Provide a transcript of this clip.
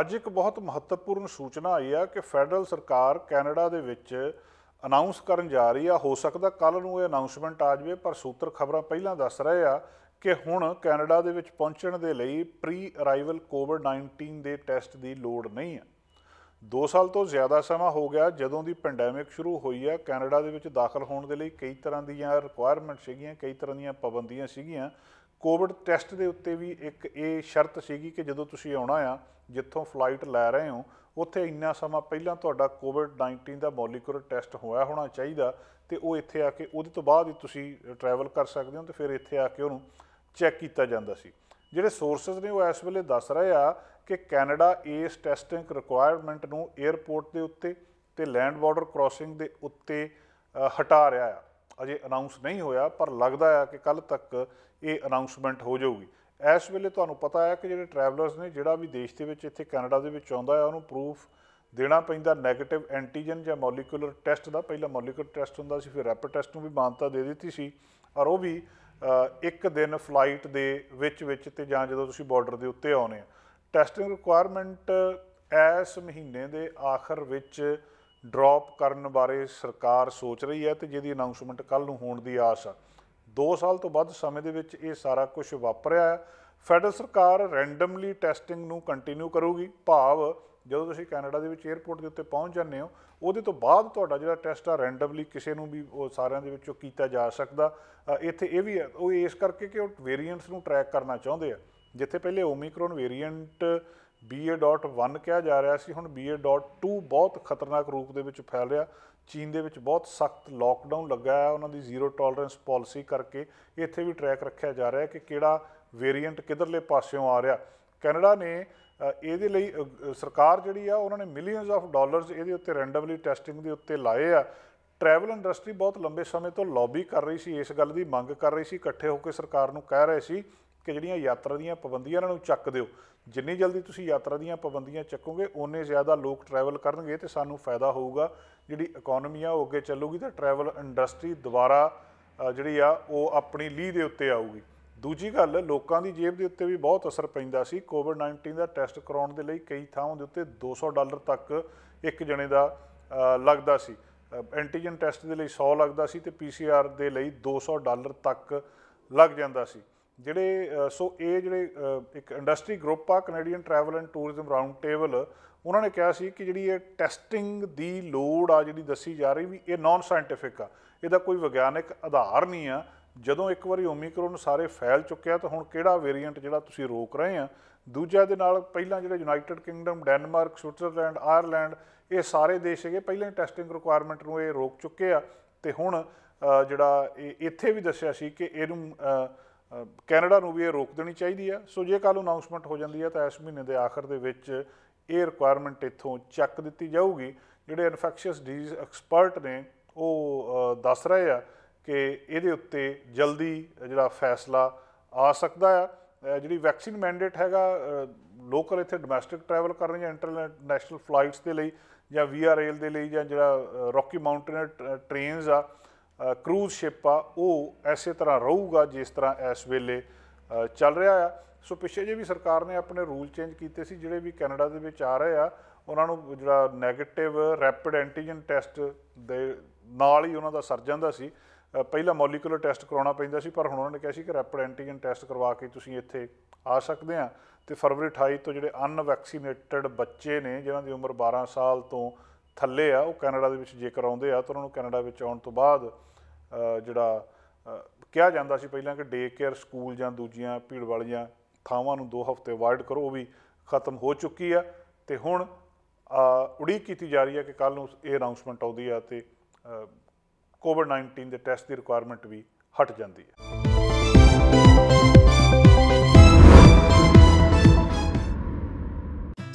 ਅੱਜ ਇੱਕ ਬਹੁਤ ਮਹੱਤਵਪੂਰਨ ਸੂਚਨਾ ਆਈ ਆ ਕਿ ਫੈਡਰਲ ਸਰਕਾਰ ਕੈਨੇਡਾ ਦੇ ਵਿੱਚ ਅਨਾਉਂਸ ਕਰਨ ਜਾ ਰਹੀ ਆ ਹੋ ਸਕਦਾ ਕੱਲ ਨੂੰ ਇਹ ਅਨਾਉਂਸਮੈਂਟ ਆ ਜਾਵੇ ਪਰ ਸੂਤਰ ਖਬਰਾਂ ਪਹਿਲਾਂ ਦੱਸ ਰਹੇ ਆ ਕਿ ਹੁਣ ਕੈਨੇਡਾ ਦੇ ਵਿੱਚ ਪਹੁੰਚਣ ਦੇ ਲਈ ਪ੍ਰੀ ਅਰਾਈਵਲ ਕੋਵਿਡ-19 ਦੇ ਟੈਸਟ ਦੀ ਲੋੜ ਨਹੀਂ ਹੈ 2 ਸਾਲ ਤੋਂ ਜ਼ਿਆਦਾ ਸਮਾਂ ਹੋ ਗਿਆ ਜਦੋਂ ਦੀ ਪੈਂਡੈਮਿਕ ਸ਼ੁਰੂ ਹੋਈ ਆ ਕੈਨੇਡਾ ਦੇ ਵਿੱਚ ਦਾਖਲ ਹੋਣ ਦੇ ਲਈ ਕਈ ਤਰ੍ਹਾਂ ਦੀਆਂ ਰਿਕੁਆਇਰਮੈਂਟਸ ਸੀਗੀਆਂ ਕਈ ਤਰ੍ਹਾਂ ਦੀਆਂ ਪਾਬੰਦੀਆਂ ਸੀਗੀਆਂ ਕੋਵਿਡ ਟੈਸਟ ਦੇ ਉੱਤੇ ਵੀ ਇੱਕ ਇਹ ਸ਼ਰਤ ਸੀਗੀ ਕਿ ਜਦੋਂ ਤੁਸੀਂ ਆਉਣਾ ਆ ਜਿੱਥੋਂ ਫਲਾਈਟ ਲੈ ਰਹੇ ਹੋ ਉੱਥੇ ਇੰਨਾ ਸਮਾਂ ਪਹਿਲਾਂ ਤੁਹਾਡਾ ਕੋਵਿਡ 19 ਦਾ ਮੋਲੀਕੂਲਰ ਟੈਸਟ ਹੋਇਆ ਹੋਣਾ ਚਾਹੀਦਾ ਤੇ ਉਹ ਇੱਥੇ ਆ ਕੇ ਉਹਦੇ ਤੋਂ ਬਾਅਦ ਹੀ ਤੁਸੀਂ ਟਰੈਵਲ ਕਰ ਸਕਦੇ ਹੋ ਤੇ ਫਿਰ ਇੱਥੇ ਆ ਕੇ ਉਹਨੂੰ ਚੈੱਕ ਕੀਤਾ ਜਾਂਦਾ ਸੀ ਜਿਹੜੇ ਸੋਰਸਸ ਨੇ ਉਹ ਇਸ ਵੇਲੇ ਦੱਸ ਰਹੇ ਆ ਕਿ ਕੈਨੇਡਾ ਇਸ ਟੈਸਟਿੰਗ ਰਿਕੁਆਇਰਮੈਂਟ ਨੂੰ 에ਅਰਪੋਰਟ ਦੇ ਉੱਤੇ ਤੇ ਲੈਂਡ ਬਾਰਡਰ ਕ੍ਰਾਸਿੰਗ ਦੇ ਉੱਤੇ ਹਟਾ ਰਿਹਾ ਆ ਅਜੇ ਅਨਾਉਂਸ ਨਹੀਂ ਹੋਇਆ ਪਰ ਲੱਗਦਾ ਹੈ ਕਿ ਕੱਲ ਤੱਕ ਇਹ ਅਨਾਉਂਸਮੈਂਟ ਹੋ ਜਾਊਗੀ ਇਸ ਵੇਲੇ ਤੁਹਾਨੂੰ ਪਤਾ ਹੈ ਕਿ ਜਿਹੜੇ ਟਰੈਵਲਰਸ ਨੇ ਜਿਹੜਾ ਵੀ ਦੇਸ਼ ਦੇ ਵਿੱਚ ਇੱਥੇ ਕੈਨੇਡਾ ਦੇ ਵਿੱਚ ਆਉਂਦਾ ਹੈ ਉਹਨੂੰ ਪ੍ਰੂਫ ਦੇਣਾ ਪੈਂਦਾ 네ਗੇਟਿਵ ਐਂਟੀਜਨ ਜਾਂ ਮੋਲੀਕੂਲਰ ਟੈਸਟ ਦਾ ਪਹਿਲਾ ਮੋਲੀਕੂਲਰ ਟੈਸਟ ਹੁੰਦਾ ਸੀ ਫਿਰ ਰੈਪਿਡ ਟੈਸਟ ਨੂੰ ਵੀ ਮਾਨਤਾ ਦੇ ਦਿੱਤੀ ਸੀ ਔਰ ਉਹ ਵੀ ਇੱਕ ਦਿਨ ਫਲਾਈਟ ਦੇ ਵਿੱਚ ਵਿੱਚ ਤੇ ਜਾਂ ਜਦੋਂ ਤੁਸੀਂ ਬਾਰਡਰ ਦੇ ਉੱਤੇ ਆਉਨੇ ਆ ਟੈਸਟਿੰਗ ਰਿਕੁਆਇਰਮੈਂਟ ਇਸ ਮਹੀਨੇ ਦੇ ਆਖਰ ਵਿੱਚ ਡ੍ਰੌਪ ਕਰਨ ਬਾਰੇ ਸਰਕਾਰ ਸੋਚ ਰਹੀ ਹੈ ਤੇ ਜਿਹਦੀ ਅਨਾਉਂਸਮੈਂਟ ਕੱਲ ਨੂੰ ਹੋਣ ਦੀ ਆਸ ਆ 2 ਸਾਲ ਤੋਂ ਵੱਧ ਸਮੇਂ ਦੇ ਵਿੱਚ ਇਹ ਸਾਰਾ ਕੁਝ ਵਾਪਰਿਆ ਹੈ ਫੈਡਰਲ ਸਰਕਾਰ ਰੈਂਡਮਲੀ ਟੈਸਟਿੰਗ ਨੂੰ ਕੰਟੀਨਿਊ ਕਰੂਗੀ ਭਾਵ ਜਦੋਂ ਤੁਸੀਂ ਕੈਨੇਡਾ ਦੇ ਵਿੱਚ 에어ਪੋਰਟ ਦੇ ਉੱਤੇ ਪਹੁੰਚ ਜਾਂਦੇ ਹੋ ਉਹਦੇ ਤੋਂ ਬਾਅਦ ਤੁਹਾਡਾ ਜਿਹੜਾ ਟੈਸਟ ਆ ਰੈਂਡਮਲੀ ਕਿਸੇ ਨੂੰ ਵੀ ਉਹ ਸਾਰਿਆਂ ਦੇ ਵਿੱਚੋਂ ਕੀਤਾ ਜਾ ਸਕਦਾ ਇੱਥੇ ਇਹ ਵੀ ਉਹ ਇਸ ਕਰਕੇ ਕਿ ਉਹ ਵੇਰੀਐਂਟਸ ਨੂੰ ਟਰੈਕ ਕਰਨਾ ਚਾਹੁੰਦੇ ਆ ਜਿੱਥੇ ਪਹਿਲੇ ਓਮਿਕਰੋਨ ਵੇਰੀਐਂਟ BA.1 ਕਿਹਾ ਜਾ ਰਿਹਾ ਸੀ ਹੁਣ BA.2 ਬਹੁਤ ਖਤਰਨਾਕ ਰੂਪ ਦੇ ਵਿੱਚ ਫੈਲ ਰਿਹਾ ਚੀਨ ਦੇ ਵਿੱਚ ਬਹੁਤ ਸਖਤ ਲਾਕਡਾਊਨ ਲੱਗਾ ਹੈ ਉਹਨਾਂ ਦੀ ਜ਼ੀਰੋ ਟੋਲਰੈਂਸ ਪਾਲਿਸੀ ਕਰਕੇ ਇੱਥੇ ਵੀ ਟਰੈਕ ਰੱਖਿਆ ਜਾ ਰਿਹਾ ਹੈ ਕਿ ਕਿਹੜਾ ਵੇਰੀਐਂਟ ਕਿਧਰਲੇ ਪਾਸਿਓਂ ਆ ਰਿਹਾ ਕੈਨੇਡਾ ਨੇ ਇਹਦੇ ਲਈ ਸਰਕਾਰ ਜਿਹੜੀ ਆ ਉਹਨਾਂ ਨੇ ਮਿਲੀਅਨਸ ਆਫ ਡਾਲਰਸ ਇਹਦੇ ਉੱਤੇ ਰੈਂਡਮਲੀ ਟੈਸਟਿੰਗ ਦੇ ਉੱਤੇ ਲਾਏ ਆ ਟਰੈਵਲ ਇੰਡਸਟਰੀ ਬਹੁਤ ਲੰਬੇ ਸਮੇਂ ਤੋਂ ਲੌਬੀ ਕਰ ਰਹੀ ਸੀ ਇਸ ਗੱਲ ਦੀ ਮੰਗ ਕਰ ਰਹੀ ਸੀ ਇਕੱਠੇ ਹੋ ਕੇ ਸਰਕਾਰ ਨੂੰ ਕਹਿ ਰਹੇ ਸੀ ਕਿ ਜਿਹੜੀਆਂ ਯਾਤਰਾ ਦੀਆਂ ਪਾਬੰਦੀਆਂ ਇਹਨਾਂ ਨੂੰ ਚੱਕ ਦਿਓ ਜਿੰਨੀ ਜਲਦੀ ਤੁਸੀਂ ਯਾਤਰਾ ਦੀਆਂ ਪਾਬੰਦੀਆਂ ਚੱਕੋਗੇ ਓਨੇ ਜ਼ਿਆਦਾ ਲੋਕ ਟਰੈਵਲ ਕਰਨਗੇ ਤੇ ਸਾਨੂੰ ਫਾਇਦਾ ਹੋਊਗਾ ਜਿਹੜੀ ਇਕਨੋਮੀ ਆ ਉਹ ਅੱਗੇ ਚੱਲੂਗੀ ਤੇ ਟਰੈਵਲ ਇੰਡਸਟਰੀ ਦੁਬਾਰਾ ਜਿਹੜੀ ਆ ਉਹ ਆਪਣੀ ਲੀਹ ਦੇ ਉੱਤੇ ਆਊਗੀ ਦੂਜੀ ਗੱਲ ਲੋਕਾਂ ਦੀ ਜੇਬ ਦੇ ਉੱਤੇ ਵੀ ਬਹੁਤ ਅਸਰ ਪੈਂਦਾ ਸੀ ਕੋਵਿਡ-19 ਦਾ ਟੈਸਟ ਕਰਾਉਣ ਦੇ ਲਈ ਕਈ ਥਾਵਾਂ ਦੇ ਉੱਤੇ 200 ਡਾਲਰ ਤੱਕ ਇੱਕ ਜਣੇ ਦਾ ਲੱਗਦਾ ਸੀ ਐਂਟੀਜਨ ਟੈਸਟ ਦੇ ਲਈ 100 ਲੱਗਦਾ ਸੀ ਤੇ ਪੀਸੀਆਰ ਦੇ ਲਈ 200 ਡਾਲਰ ਤੱਕ ਲੱਗ ਜਾਂਦਾ ਸੀ ਜਿਹੜੇ ਸੋ ਇਹ ਜਿਹੜੇ ਇੱਕ ਇੰਡਸਟਰੀ ਗਰੁੱਪ ਆ Canadian travel and tourism round table ਉਹਨਾਂ ਨੇ ਕਿਹਾ ਸੀ ਕਿ ਜਿਹੜੀ ਇਹ ਟੈਸਟਿੰਗ ਦੀ ਲੋਡ ਆ ਜਿਹੜੀ ਦੱਸੀ ਜਾ ਰਹੀ ਵੀ ਇਹ ਨਾਨ ਸਾਇੰਟਿਫਿਕ ਆ ਇਹਦਾ ਕੋਈ ਵਿਗਿਆਨਿਕ ਆਧਾਰ ਨਹੀਂ ਆ ਜਦੋਂ ਇੱਕ ਵਾਰੀ ਓਮਿਕਰੋਨ ਸਾਰੇ ਫੈਲ ਚੁੱਕਿਆ ਤਾਂ ਹੁਣ ਕਿਹੜਾ ਵੇਰੀਐਂਟ ਜਿਹੜਾ ਤੁਸੀਂ ਰੋਕ ਰਹੇ ਆ ਦੂਜਾ ਦੇ ਨਾਲ ਪਹਿਲਾਂ ਜਿਹੜੇ United Kingdom Denmark Switzerland Ireland ਇਹ ਸਾਰੇ ਦੇਸ਼ ਹੈਗੇ ਪਹਿਲਾਂ ਟੈਸਟਿੰਗ ਰਿਕੁਆਇਰਮੈਂਟ ਨੂੰ ਇਹ ਰੋਕ ਚੁੱਕੇ ਆ ਤੇ ਹੁਣ ਜਿਹੜਾ ਇਹ ਇੱਥੇ ਵੀ ਦੱਸਿਆ ਸੀ ਕਿ ਇਹਨੂੰ ਕੈਨੇਡਾ ਨੂੰ ਵੀ ਇਹ ਰੋਕ ਦੇਣੀ ਚਾਹੀਦੀ ਆ ਸੋ ਜੇ ਕੱਲ ਅਨਾਉਂਸਮੈਂਟ ਹੋ ਜਾਂਦੀ ਆ ਤਾਂ ਇਸ ਮਹੀਨੇ ਦੇ ਆਖਰ ਦੇ ਵਿੱਚ ਇਹ ਰਿਕੁਆਇਰਮੈਂਟ ਇੱਥੋਂ ਚੱਕ ਦਿੱਤੀ ਜਾਊਗੀ ਜਿਹੜੇ ਇਨਫੈਕਸ਼ੀਅਸ ਡਿਜ਼ੀਜ਼ ਐਕਸਪਰਟ ਨੇ ਉਹ ਦੱਸ ਰਹੇ ਆ ਕਿ ਇਹਦੇ ਉੱਤੇ ਜਲਦੀ ਜਿਹੜਾ ਫੈਸਲਾ ਆ ਸਕਦਾ ਆ ਜਿਹੜੀ ਵੈਕਸੀਨ ਮੈਂਡੇਟ ਹੈਗਾ ਲੋਕਲ ਇੱਥੇ ਡੋਮੈਸਟਿਕ ਟਰੈਵਲ ਕਰਨ ਜਾਂ ਇੰਟਰਨੈਸ਼ਨਲ ਫਲਾਈਟਸ ਦੇ ਲਈ ਜਾਂ ਵੀਆਰਐਲ ਦੇ ਲਈ ਜਾਂ ਜਿਹੜਾ ਰੌਕੀ ਮਾਊਂਟੇਨਰ ਟ੍ਰੇਨਸ ਆ ਕਰੂਜ਼ ਸ਼ਿਪ ਆ ਉਹ ਐਸੇ ਤਰ੍ਹਾਂ ਰਹੂਗਾ ਜਿਸ ਤਰ੍ਹਾਂ ਇਸ ਵੇਲੇ ਚੱਲ ਰਿਹਾ ਆ ਸੋ ਪਿਛੇ ਜੇ ਵੀ ਸਰਕਾਰ ਨੇ ਆਪਣੇ ਰੂਲ ਚੇਂਜ ਕੀਤੇ ਸੀ ਜਿਹੜੇ ਵੀ ਕੈਨੇਡਾ ਦੇ ਵਿੱਚ ਆ ਰਹੇ ਆ ਉਹਨਾਂ ਨੂੰ ਜਿਹੜਾ 네ਗੇਟਿਵ ਰੈਪਿਡ ਐਂਟੀਜਨ ਟੈਸਟ ਦੇ ਨਾਲ ਹੀ ਉਹਨਾਂ ਦਾ ਸਰ ਜਾਂਦਾ ਸੀ ਪਹਿਲਾਂ ਮੋਲੀਕੂਲਰ ਟੈਸਟ ਕਰਾਉਣਾ ਪੈਂਦਾ ਸੀ ਪਰ ਹੁਣ ਉਹਨਾਂ ਨੇ ਕਿਹਾ ਸੀ ਕਿ ਰੈਪਿਡ ਐਂਟੀਜਨ ਟੈਸਟ ਕਰਵਾ ਕੇ ਤੁਸੀਂ ਇੱਥੇ ਆ ਸਕਦੇ ਆ ਤੇ ਫਰਵਰੀ 28 ਤੋਂ ਜਿਹੜੇ ਅਨਵੈਕਸੀਨੇਟਡ ਬੱਚੇ ਨੇ ਜਿਨ੍ਹਾਂ ਦੀ ਉਮਰ 12 ਸਾਲ ਤੋਂ ਥੱਲੇ ਆ ਉਹ ਕੈਨੇਡਾ ਦੇ ਵਿੱਚ ਜੇਕਰ ਆਉਂਦੇ ਆ ਤਾਂ ਉਹਨਾਂ ਨੂੰ ਕੈਨੇਡਾ ਵਿੱਚ ਆਉਣ ਤੋਂ ਬਾਅਦ ਜਿਹੜਾ ਕਿਹਾ ਜਾਂਦਾ ਸੀ ਪਹਿਲਾਂ ਕਿ ਡੇ ਕੇਅਰ ਸਕੂਲ ਜਾਂ ਦੂਜੀਆਂ ਭੀੜ ਵਾਲੀਆਂ ਥਾਵਾਂ ਨੂੰ 2 ਹਫ਼ਤੇ ਅਵਾਇਡ ਕਰੋ ਉਹ ਵੀ ਖਤਮ ਹੋ ਚੁੱਕੀ ਆ ਤੇ ਹੁਣ ਉਡੀਕ ਕੀਤੀ ਜਾ ਰਹੀ ਹੈ ਕਿ ਕੱਲ ਨੂੰ ਇਹ ਅਨਾਉਂਸਮੈਂਟ ਆਉਂਦੀ ਆ ਤੇ ਕੋਵਿਡ 19 ਦੇ ਟੈਸਟ ਦੀ ਰਿਕੁਆਇਰਮੈਂਟ ਵੀ ਹਟ ਜਾਂਦੀ ਹੈ